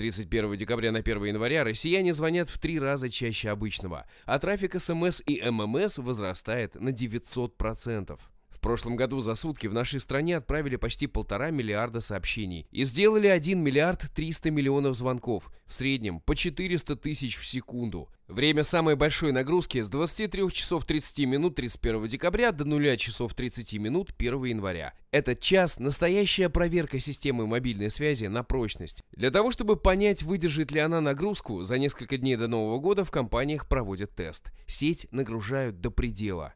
31 декабря на 1 января россияне звонят в три раза чаще обычного, а трафик СМС и ММС возрастает на 900%. В прошлом году за сутки в нашей стране отправили почти полтора миллиарда сообщений и сделали 1 миллиард 300 миллионов звонков, в среднем по 400 тысяч в секунду. Время самой большой нагрузки с 23 часов 30 минут 31 декабря до 0 часов 30 минут 1 января. Этот час – настоящая проверка системы мобильной связи на прочность. Для того, чтобы понять, выдержит ли она нагрузку, за несколько дней до Нового года в компаниях проводят тест. Сеть нагружают до предела.